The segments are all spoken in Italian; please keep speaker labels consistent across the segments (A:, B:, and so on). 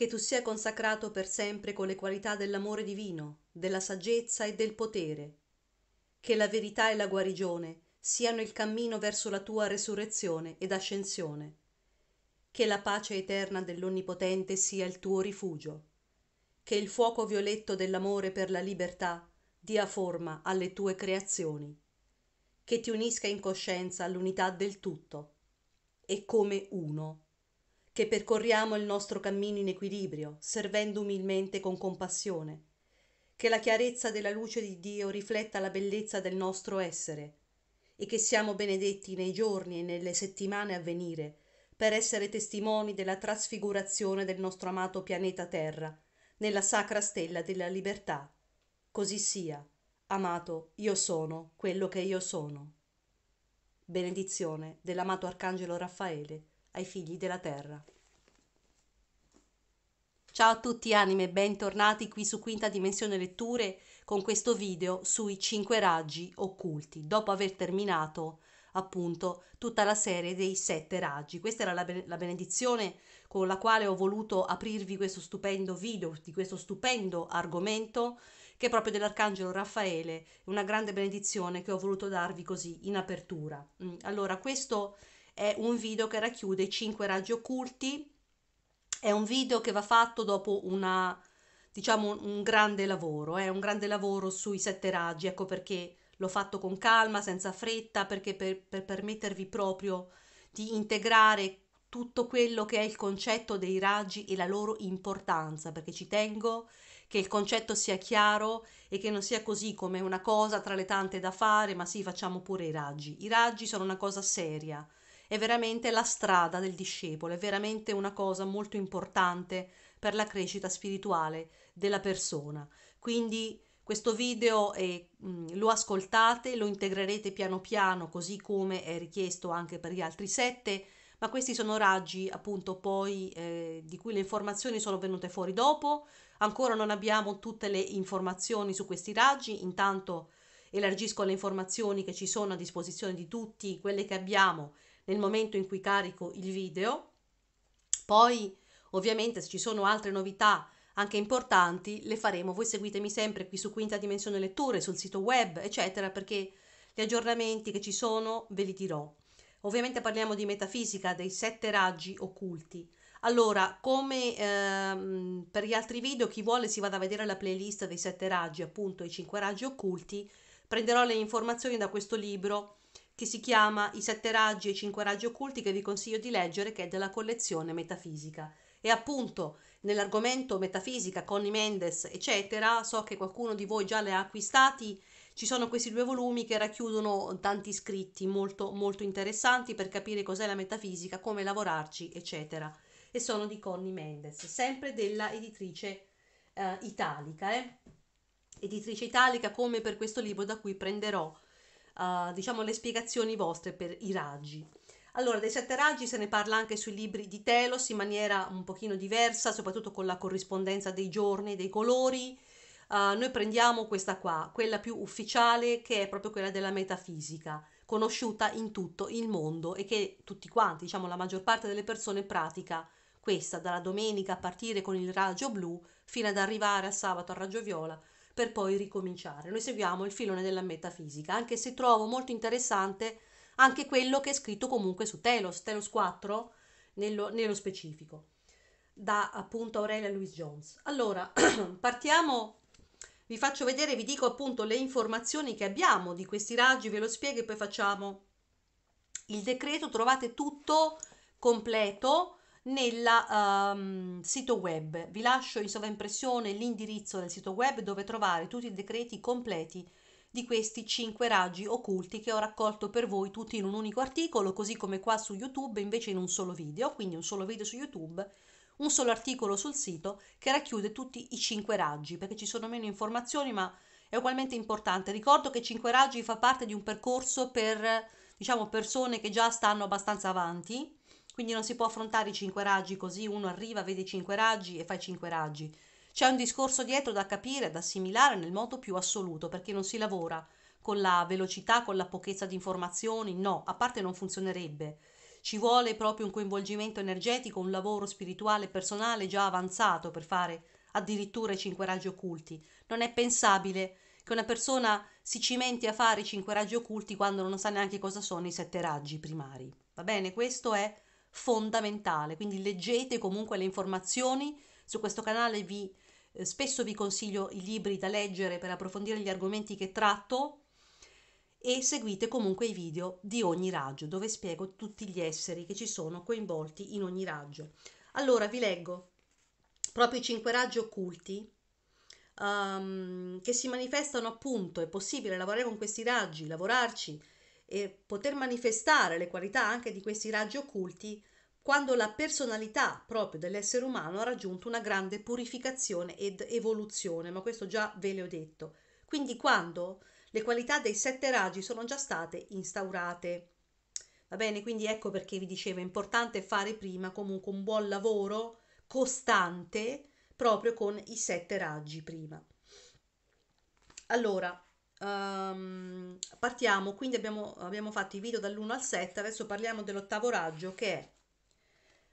A: che tu sia consacrato per sempre con le qualità dell'amore divino, della saggezza e del potere. Che la verità e la guarigione siano il cammino verso la tua resurrezione ed ascensione. Che la pace eterna dell'Onnipotente sia il tuo rifugio. Che il fuoco violetto dell'amore per la libertà dia forma alle tue creazioni. Che ti unisca in coscienza all'unità del tutto e come uno che percorriamo il nostro cammino in equilibrio, servendo umilmente con compassione, che la chiarezza della luce di Dio rifletta la bellezza del nostro essere e che siamo benedetti nei giorni e nelle settimane a venire per essere testimoni della trasfigurazione del nostro amato pianeta Terra nella sacra stella della libertà. Così sia, amato, io sono quello che io sono benedizione dell'amato Arcangelo Raffaele ai figli della terra. Ciao a tutti anime, bentornati qui su Quinta Dimensione Letture con questo video sui cinque raggi occulti, dopo aver terminato appunto tutta la serie dei sette raggi. Questa era la, ben- la benedizione con la quale ho voluto aprirvi questo stupendo video di questo stupendo argomento che è proprio dell'Arcangelo Raffaele, una grande benedizione che ho voluto darvi così in apertura. Mm, allora, questo è un video che racchiude 5 raggi occulti, è un video che va fatto dopo una, diciamo, un grande lavoro, è eh? un grande lavoro sui sette raggi, ecco perché l'ho fatto con calma, senza fretta, perché per, per permettervi proprio di integrare tutto quello che è il concetto dei raggi e la loro importanza, perché ci tengo che il concetto sia chiaro e che non sia così come una cosa tra le tante da fare, ma sì, facciamo pure i raggi. I raggi sono una cosa seria, è veramente la strada del discepolo, è veramente una cosa molto importante per la crescita spirituale della persona. Quindi questo video eh, mm, lo ascoltate, lo integrerete piano piano così come è richiesto anche per gli altri sette, ma questi sono raggi appunto poi eh, di cui le informazioni sono venute fuori dopo, ancora non abbiamo tutte le informazioni su questi raggi, intanto elargisco le informazioni che ci sono a disposizione di tutti, quelle che abbiamo nel momento in cui carico il video. Poi ovviamente se ci sono altre novità anche importanti le faremo. Voi seguitemi sempre qui su Quinta Dimensione Letture, sul sito web, eccetera, perché gli aggiornamenti che ci sono ve li dirò. Ovviamente parliamo di metafisica, dei sette raggi occulti. Allora, come ehm, per gli altri video, chi vuole si vada a vedere la playlist dei sette raggi, appunto i cinque raggi occulti, prenderò le informazioni da questo libro che si chiama I sette raggi e i cinque raggi occulti che vi consiglio di leggere, che è della collezione Metafisica. E appunto nell'argomento metafisica, Connie Mendes, eccetera, so che qualcuno di voi già le ha acquistati, ci sono questi due volumi che racchiudono tanti scritti molto, molto interessanti per capire cos'è la metafisica, come lavorarci, eccetera. E sono di Connie Mendes, sempre della editrice eh, italica, eh? editrice italica come per questo libro da cui prenderò uh, diciamo, le spiegazioni vostre per i raggi. Allora, dei sette raggi se ne parla anche sui libri di Telos in maniera un pochino diversa, soprattutto con la corrispondenza dei giorni, dei colori. Uh, noi prendiamo questa qua, quella più ufficiale che è proprio quella della metafisica, conosciuta in tutto il mondo e che tutti quanti, diciamo la maggior parte delle persone pratica questa dalla domenica a partire con il raggio blu fino ad arrivare al sabato al raggio viola, per poi ricominciare. Noi seguiamo il filone della metafisica, anche se trovo molto interessante anche quello che è scritto comunque su Telos, Telos 4 nello, nello specifico, da appunto Aurelia Louise Jones. Allora, partiamo vi faccio vedere, vi dico appunto le informazioni che abbiamo di questi raggi, ve lo spiego e poi facciamo il decreto, trovate tutto completo nel um, ehm, sito web. Vi lascio in sovraimpressione l'indirizzo del sito web dove trovare tutti i decreti completi di questi 5 raggi occulti che ho raccolto per voi tutti in un unico articolo, così come qua su YouTube invece in un solo video, quindi un solo video su YouTube, un solo articolo sul sito che racchiude tutti i 5 raggi, perché ci sono meno informazioni ma è ugualmente importante. Ricordo che 5 raggi fa parte di un percorso per diciamo persone che già stanno abbastanza avanti quindi non si può affrontare i cinque raggi così uno arriva, vede i cinque raggi e fa i cinque raggi. C'è un discorso dietro da capire, da assimilare nel modo più assoluto, perché non si lavora con la velocità, con la pochezza di informazioni, no, a parte non funzionerebbe. Ci vuole proprio un coinvolgimento energetico, un lavoro spirituale personale già avanzato per fare addirittura i cinque raggi occulti. Non è pensabile che una persona si cimenti a fare i cinque raggi occulti quando non sa neanche cosa sono i sette raggi primari. Va bene, questo è fondamentale, quindi leggete comunque le informazioni, su questo canale vi, eh, spesso vi consiglio i libri da leggere per approfondire gli argomenti che tratto e seguite comunque i video di ogni raggio dove spiego tutti gli esseri che ci sono coinvolti in ogni raggio. Allora vi leggo proprio i cinque raggi occulti um, che si manifestano appunto, è possibile lavorare con questi raggi, lavorarci, e poter manifestare le qualità anche di questi raggi occulti quando la personalità proprio dell'essere umano ha raggiunto una grande purificazione ed evoluzione, ma questo già ve l'ho detto. Quindi quando le qualità dei sette raggi sono già state instaurate. Va bene, quindi ecco perché vi dicevo, è importante fare prima comunque un buon lavoro costante proprio con i sette raggi prima. Allora, um, partiamo, quindi abbiamo, abbiamo fatto i video dall'1 al 7, adesso parliamo dell'ottavo raggio che è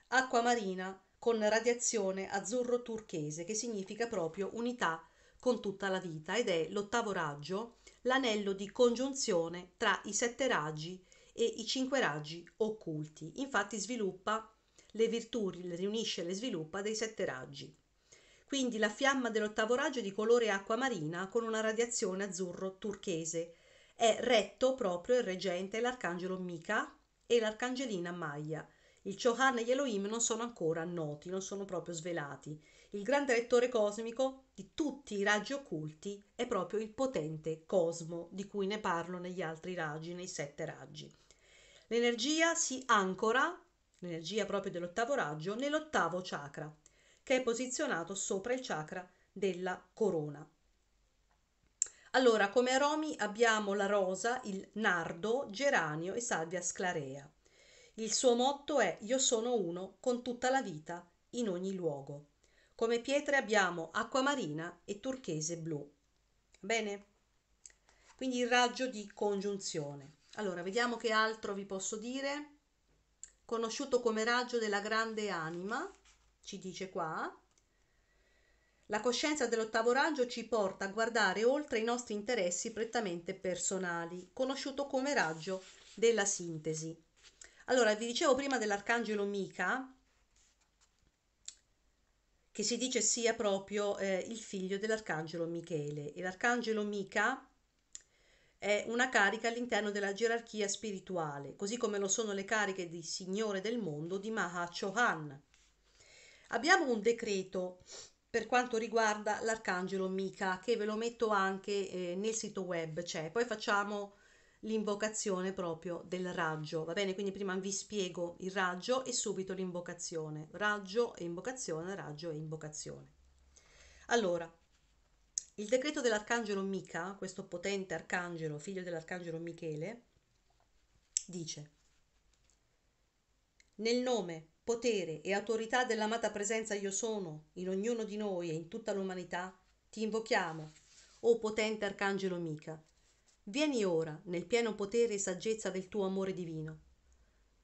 A: acqua marina con radiazione azzurro turchese, che significa proprio unità con tutta la vita ed è l'ottavo raggio, l'anello di congiunzione tra i sette raggi e i cinque raggi occulti. Infatti sviluppa le virtù, riunisce e le sviluppa dei sette raggi. Quindi la fiamma dell'ottavo raggio è di colore acqua marina con una radiazione azzurro turchese. È retto proprio il reggente l'arcangelo Mica e l'arcangelina Maya. Il Chohan e gli Elohim non sono ancora noti, non sono proprio svelati. Il grande lettore cosmico di tutti i raggi occulti è proprio il potente cosmo di cui ne parlo negli altri raggi, nei sette raggi. L'energia si ancora, l'energia proprio dell'ottavo raggio, nell'ottavo chakra, che è posizionato sopra il chakra della corona. Allora, come aromi abbiamo la rosa, il nardo, geranio e salvia sclarea. Il suo motto è Io sono uno con tutta la vita in ogni luogo. Come pietre abbiamo acqua marina e turchese blu. Bene? Quindi il raggio di congiunzione. Allora, vediamo che altro vi posso dire. Conosciuto come raggio della grande anima, ci dice qua, la coscienza dell'ottavo raggio ci porta a guardare oltre i nostri interessi prettamente personali, conosciuto come raggio della sintesi. Allora, vi dicevo prima dell'arcangelo Mica, che si dice sia proprio eh, il figlio dell'arcangelo Michele. E l'arcangelo Mica è una carica all'interno della gerarchia spirituale, così come lo sono le cariche di Signore del mondo di Maha Chohan, Abbiamo un decreto per quanto riguarda l'arcangelo Mica, che ve lo metto anche eh, nel sito web, cioè poi facciamo l'invocazione proprio del raggio, va bene? Quindi prima vi spiego il raggio e subito l'invocazione, raggio e invocazione, raggio e invocazione. Allora, il decreto dell'arcangelo Mica, questo potente arcangelo, figlio dell'arcangelo Michele, dice, nel nome potere e autorità dell'amata presenza io sono, in ognuno di noi e in tutta l'umanità, ti invochiamo, o potente arcangelo Mica. Vieni ora, nel pieno potere e saggezza del tuo amore divino.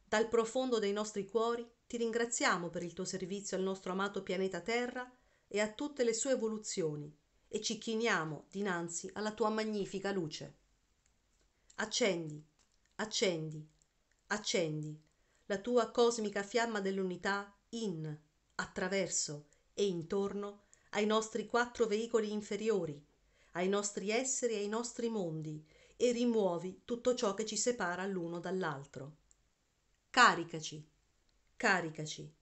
A: Dal profondo dei nostri cuori ti ringraziamo per il tuo servizio al nostro amato pianeta Terra e a tutte le sue evoluzioni e ci chiniamo dinanzi alla tua magnifica luce. Accendi, accendi, accendi la tua cosmica fiamma dell'unità in, attraverso e intorno ai nostri quattro veicoli inferiori, ai nostri esseri e ai nostri mondi e rimuovi tutto ciò che ci separa l'uno dall'altro. Caricaci, caricaci,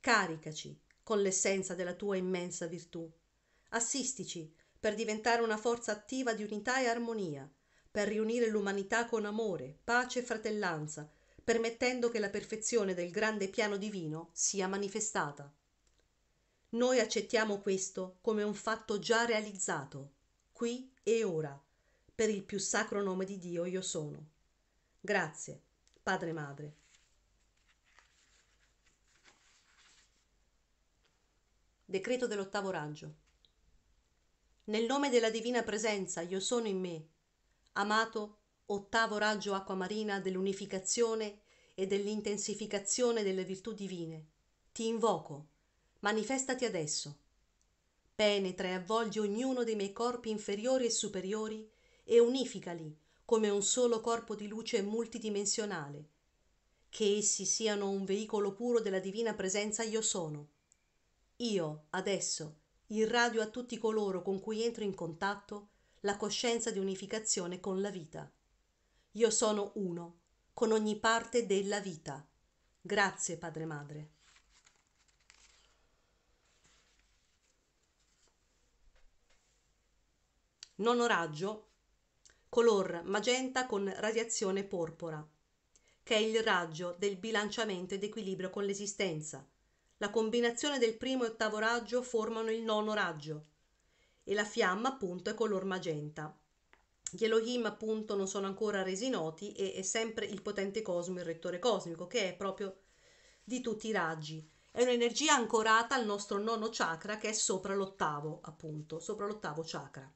A: caricaci con l'essenza della tua immensa virtù. Assistici per diventare una forza attiva di unità e armonia, per riunire l'umanità con amore, pace e fratellanza, permettendo che la perfezione del grande piano divino sia manifestata. Noi accettiamo questo come un fatto già realizzato, qui e ora, per il più sacro nome di Dio io sono. Grazie, Padre Madre. Decreto dell'ottavo raggio. Nel nome della divina presenza io sono in me, amato ottavo raggio acqua marina dell'unificazione e dell'intensificazione delle virtù divine ti invoco manifestati adesso penetra e avvolgi ognuno dei miei corpi inferiori e superiori e unificali come un solo corpo di luce multidimensionale che essi siano un veicolo puro della divina presenza io sono io adesso irradio a tutti coloro con cui entro in contatto la coscienza di unificazione con la vita io sono uno con ogni parte della vita. Grazie Padre Madre. Nono raggio, color magenta con radiazione porpora, che è il raggio del bilanciamento ed equilibrio con l'esistenza. La combinazione del primo e ottavo raggio formano il nono raggio e la fiamma appunto è color magenta. Gli Elohim appunto non sono ancora resi noti e è sempre il potente cosmo, il rettore cosmico, che è proprio di tutti i raggi. È un'energia ancorata al nostro nono chakra che è sopra l'ottavo, appunto, sopra l'ottavo chakra.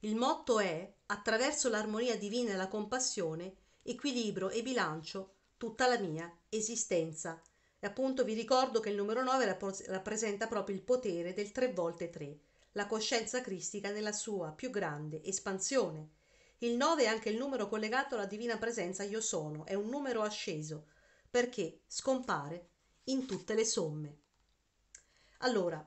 A: Il motto è, attraverso l'armonia divina e la compassione, equilibrio e bilancio tutta la mia esistenza. E appunto vi ricordo che il numero 9 rappresenta proprio il potere del 3 volte 3 la coscienza cristica nella sua più grande espansione. Il 9 è anche il numero collegato alla divina presenza io sono, è un numero asceso, perché scompare in tutte le somme. Allora,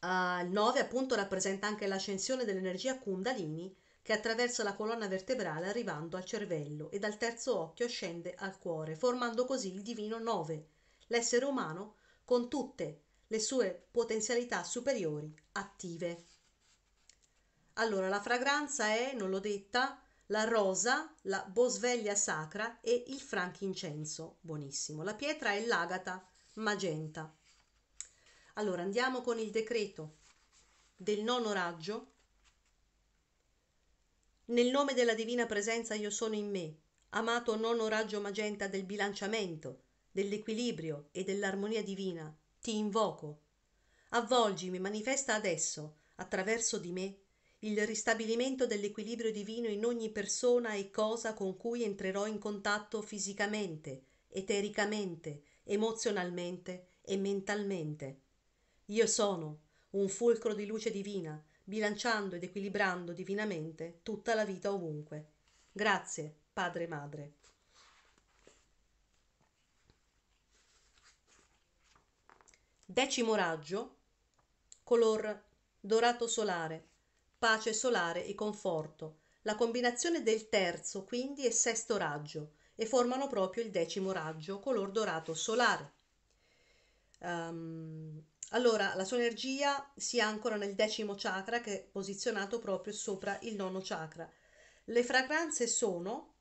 A: ah, il 9 appunto rappresenta anche l'ascensione dell'energia kundalini che attraversa la colonna vertebrale arrivando al cervello e dal terzo occhio scende al cuore, formando così il divino 9, l'essere umano con tutte le le sue potenzialità superiori attive. Allora, la fragranza è, non l'ho detta, la rosa, la bosveglia sacra e il frankincenso, buonissimo. La pietra è l'agata, magenta. Allora, andiamo con il decreto del nono raggio. Nel nome della divina presenza io sono in me, amato nono raggio magenta del bilanciamento, dell'equilibrio e dell'armonia divina, ti invoco avvolgimi manifesta adesso attraverso di me il ristabilimento dell'equilibrio divino in ogni persona e cosa con cui entrerò in contatto fisicamente etericamente emozionalmente e mentalmente io sono un fulcro di luce divina bilanciando ed equilibrando divinamente tutta la vita ovunque grazie padre e madre Decimo raggio, color dorato solare, pace solare e conforto. La combinazione del terzo, quindi, e sesto raggio e formano proprio il decimo raggio, color dorato solare. Um, allora, la sua energia si ancora nel decimo chakra che è posizionato proprio sopra il nono chakra. Le fragranze sono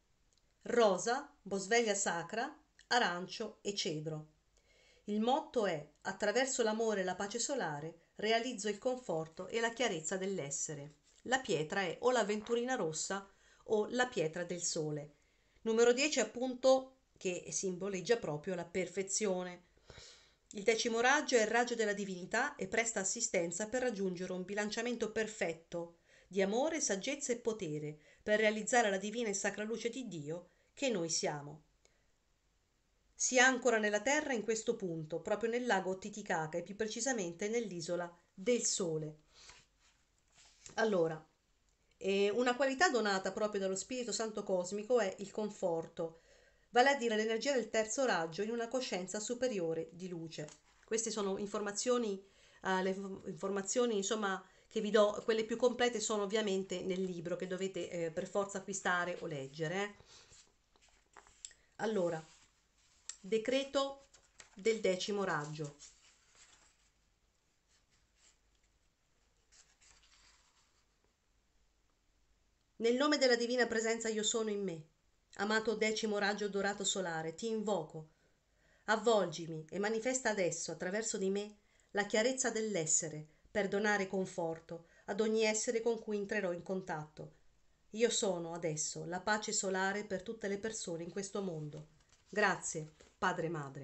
A: rosa, bosveglia sacra, arancio e cedro. Il motto è Attraverso l'amore e la pace solare realizzo il conforto e la chiarezza dell'essere. La pietra è o l'avventurina rossa o la pietra del sole. Numero 10 appunto che simboleggia proprio la perfezione. Il decimo raggio è il raggio della divinità e presta assistenza per raggiungere un bilanciamento perfetto di amore, saggezza e potere, per realizzare la divina e sacra luce di Dio che noi siamo. Si ancora nella Terra in questo punto, proprio nel lago Titicaca e più precisamente nell'isola del Sole. Allora, eh, una qualità donata proprio dallo Spirito Santo Cosmico è il conforto, vale a dire l'energia del terzo raggio in una coscienza superiore di luce. Queste sono informazioni, eh, le informazioni insomma, che vi do, quelle più complete sono ovviamente nel libro che dovete eh, per forza acquistare o leggere. Eh. Allora, Decreto del decimo raggio. Nel nome della divina presenza io sono in me. Amato decimo raggio dorato solare, ti invoco. Avvolgimi e manifesta adesso attraverso di me la chiarezza dell'essere per donare conforto ad ogni essere con cui entrerò in contatto. Io sono adesso la pace solare per tutte le persone in questo mondo. Grazie padre-madre.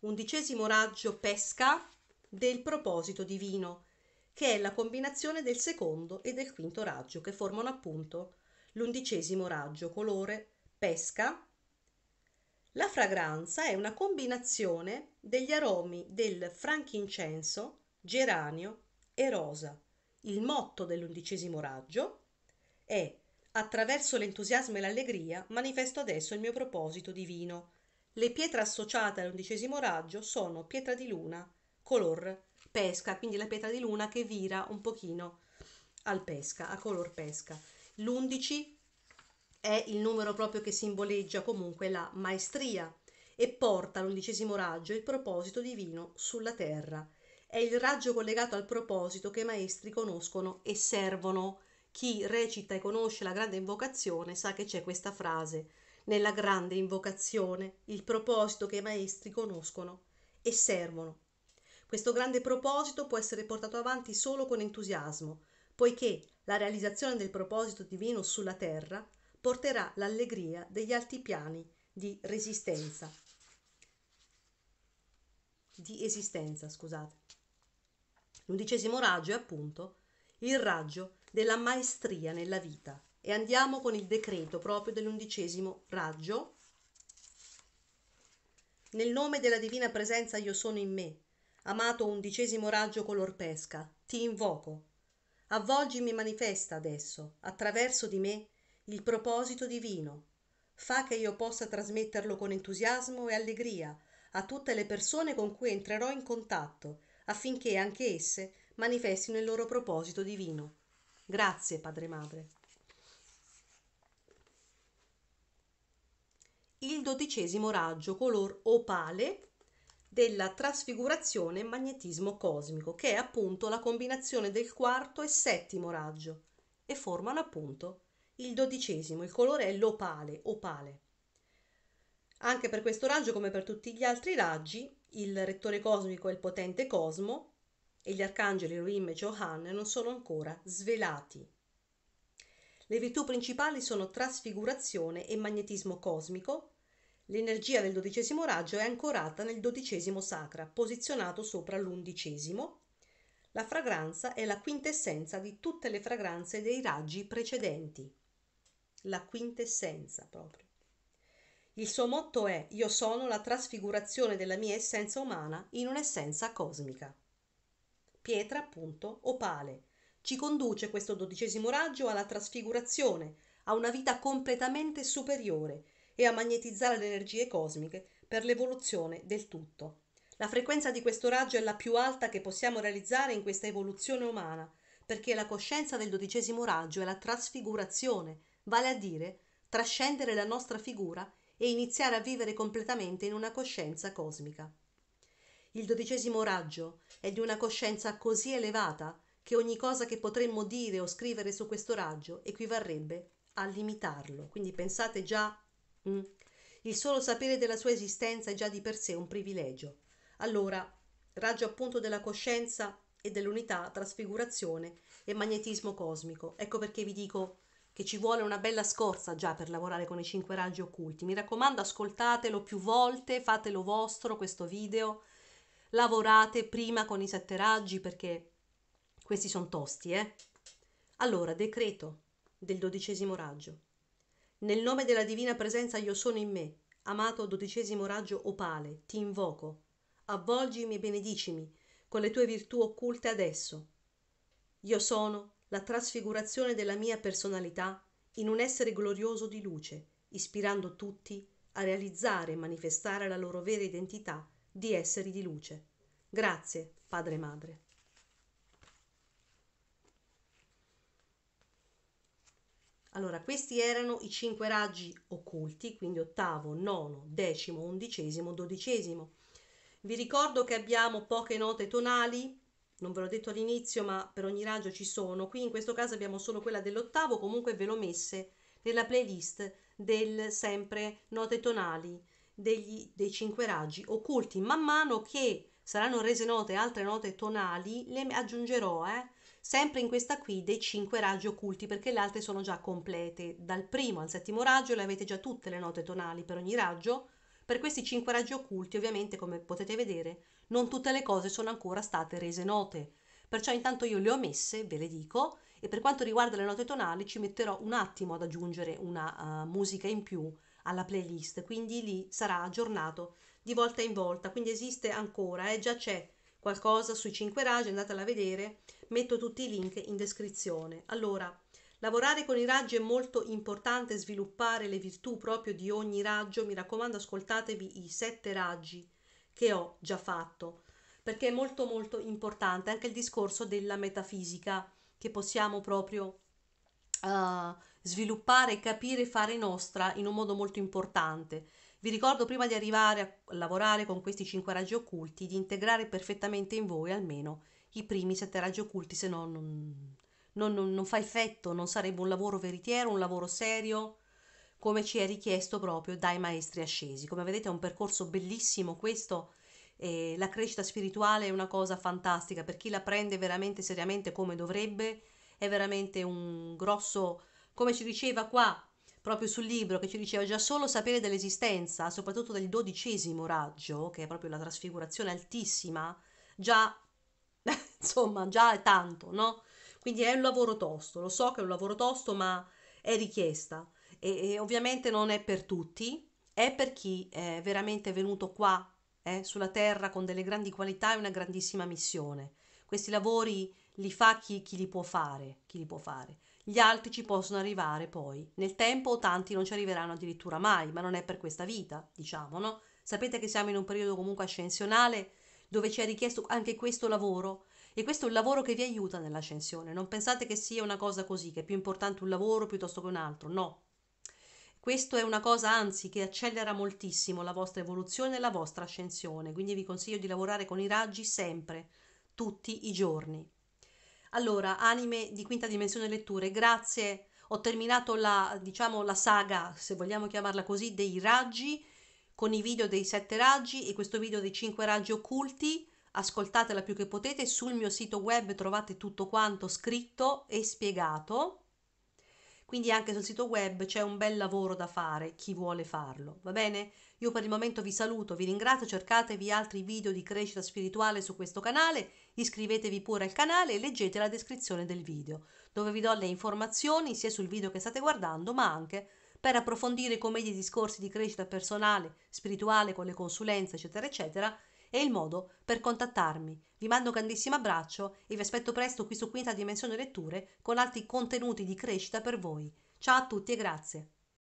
A: e Undicesimo raggio pesca del proposito divino, che è la combinazione del secondo e del quinto raggio, che formano appunto l'undicesimo raggio colore pesca. La fragranza è una combinazione degli aromi del frankincenso, geranio e rosa. Il motto dell'undicesimo raggio è Attraverso l'entusiasmo e l'allegria manifesto adesso il mio proposito divino. Le pietre associate all'undicesimo raggio sono pietra di luna, color pesca, quindi la pietra di luna che vira un pochino al pesca, a color pesca. L'undici è il numero proprio che simboleggia comunque la maestria e porta all'undicesimo raggio il proposito divino sulla terra. È il raggio collegato al proposito che i maestri conoscono e servono chi recita e conosce la grande invocazione sa che c'è questa frase. Nella grande invocazione il proposito che i maestri conoscono e servono. Questo grande proposito può essere portato avanti solo con entusiasmo, poiché la realizzazione del proposito divino sulla terra porterà l'allegria degli altipiani di resistenza. Di esistenza, scusate. L'undicesimo raggio è appunto il raggio della maestria nella vita e andiamo con il decreto proprio dell'undicesimo raggio. Nel nome della divina presenza io sono in me, amato undicesimo raggio color pesca, ti invoco. Avvolgimi e manifesta adesso, attraverso di me, il proposito divino. Fa che io possa trasmetterlo con entusiasmo e allegria a tutte le persone con cui entrerò in contatto, affinché anche esse manifestino il loro proposito divino. Grazie, Padre e Madre. Il dodicesimo raggio color opale della trasfigurazione magnetismo cosmico, che è appunto la combinazione del quarto e settimo raggio e formano appunto il dodicesimo. Il colore è l'opale, opale. Anche per questo raggio, come per tutti gli altri raggi, il rettore cosmico è il potente cosmo e gli arcangeli Elohim e Johan non sono ancora svelati. Le virtù principali sono trasfigurazione e magnetismo cosmico. L'energia del dodicesimo raggio è ancorata nel dodicesimo sacra, posizionato sopra l'undicesimo. La fragranza è la quintessenza di tutte le fragranze dei raggi precedenti. La quintessenza proprio. Il suo motto è Io sono la trasfigurazione della mia essenza umana in un'essenza cosmica pietra appunto opale. Ci conduce questo dodicesimo raggio alla trasfigurazione, a una vita completamente superiore e a magnetizzare le energie cosmiche per l'evoluzione del tutto. La frequenza di questo raggio è la più alta che possiamo realizzare in questa evoluzione umana, perché la coscienza del dodicesimo raggio è la trasfigurazione, vale a dire trascendere la nostra figura e iniziare a vivere completamente in una coscienza cosmica il dodicesimo raggio è di una coscienza così elevata che ogni cosa che potremmo dire o scrivere su questo raggio equivarrebbe a limitarlo. Quindi pensate già, mh, mm, il solo sapere della sua esistenza è già di per sé un privilegio. Allora, raggio appunto della coscienza e dell'unità, trasfigurazione e magnetismo cosmico. Ecco perché vi dico che ci vuole una bella scorza già per lavorare con i cinque raggi occulti. Mi raccomando, ascoltatelo più volte, fatelo vostro questo video lavorate prima con i sette raggi perché questi sono tosti, eh? Allora, decreto del dodicesimo raggio. Nel nome della divina presenza io sono in me, amato dodicesimo raggio opale, ti invoco. Avvolgimi e benedicimi con le tue virtù occulte adesso. Io sono la trasfigurazione della mia personalità in un essere glorioso di luce, ispirando tutti a realizzare e manifestare la loro vera identità di esseri di luce. Grazie, Padre e Madre. Allora, questi erano i cinque raggi occulti, quindi ottavo, nono, decimo, undicesimo, dodicesimo. Vi ricordo che abbiamo poche note tonali, non ve l'ho detto all'inizio, ma per ogni raggio ci sono. Qui in questo caso abbiamo solo quella dell'ottavo, comunque ve l'ho messe nella playlist del sempre note tonali degli, dei cinque raggi occulti man mano che saranno rese note altre note tonali le aggiungerò eh? sempre in questa qui dei cinque raggi occulti perché le altre sono già complete dal primo al settimo raggio le avete già tutte le note tonali per ogni raggio per questi cinque raggi occulti ovviamente come potete vedere non tutte le cose sono ancora state rese note perciò intanto io le ho messe ve le dico e per quanto riguarda le note tonali ci metterò un attimo ad aggiungere una uh, musica in più alla playlist, quindi lì sarà aggiornato di volta in volta, quindi esiste ancora, eh, già c'è qualcosa sui 5 raggi, andatela a vedere, metto tutti i link in descrizione. Allora, lavorare con i raggi è molto importante, sviluppare le virtù proprio di ogni raggio, mi raccomando ascoltatevi i 7 raggi che ho già fatto, perché è molto molto importante anche il discorso della metafisica che possiamo proprio... Uh, sviluppare, capire, fare nostra in un modo molto importante. Vi ricordo prima di arrivare a lavorare con questi cinque raggi occulti di integrare perfettamente in voi almeno i primi sette raggi occulti, se no non, non, non, non fa effetto, non sarebbe un lavoro veritiero, un lavoro serio, come ci è richiesto proprio dai maestri ascesi. Come vedete è un percorso bellissimo questo, eh, la crescita spirituale è una cosa fantastica, per chi la prende veramente seriamente come dovrebbe, è veramente un grosso come ci diceva qua proprio sul libro che ci diceva già solo sapere dell'esistenza, soprattutto del dodicesimo raggio, che è proprio la trasfigurazione altissima, già, insomma, già è tanto, no? Quindi è un lavoro tosto, lo so che è un lavoro tosto, ma è richiesta e, e ovviamente non è per tutti, è per chi è veramente venuto qua eh, sulla terra con delle grandi qualità e una grandissima missione. Questi lavori li fa chi, chi li può fare, chi li può fare. Gli altri ci possono arrivare poi. Nel tempo tanti non ci arriveranno addirittura mai, ma non è per questa vita, diciamo, no? Sapete che siamo in un periodo comunque ascensionale dove ci è richiesto anche questo lavoro e questo è un lavoro che vi aiuta nell'ascensione. Non pensate che sia una cosa così, che è più importante un lavoro piuttosto che un altro, no. Questo è una cosa anzi che accelera moltissimo la vostra evoluzione e la vostra ascensione, quindi vi consiglio di lavorare con i raggi sempre, tutti i giorni. Allora, anime di quinta dimensione letture, grazie. Ho terminato la, diciamo, la saga, se vogliamo chiamarla così, dei raggi, con i video dei sette raggi e questo video dei cinque raggi occulti. Ascoltatela più che potete, sul mio sito web trovate tutto quanto scritto e spiegato. Quindi anche sul sito web c'è un bel lavoro da fare, chi vuole farlo, va bene? Io per il momento vi saluto, vi ringrazio, cercatevi altri video di crescita spirituale su questo canale, iscrivetevi pure al canale e leggete la descrizione del video, dove vi do le informazioni sia sul video che state guardando, ma anche per approfondire come i discorsi di crescita personale, spirituale, con le consulenze, eccetera, eccetera, e il modo per contattarmi. Vi mando un grandissimo abbraccio e vi aspetto presto qui su Quinta Dimensione Letture con altri contenuti di crescita per voi. Ciao a tutti e grazie.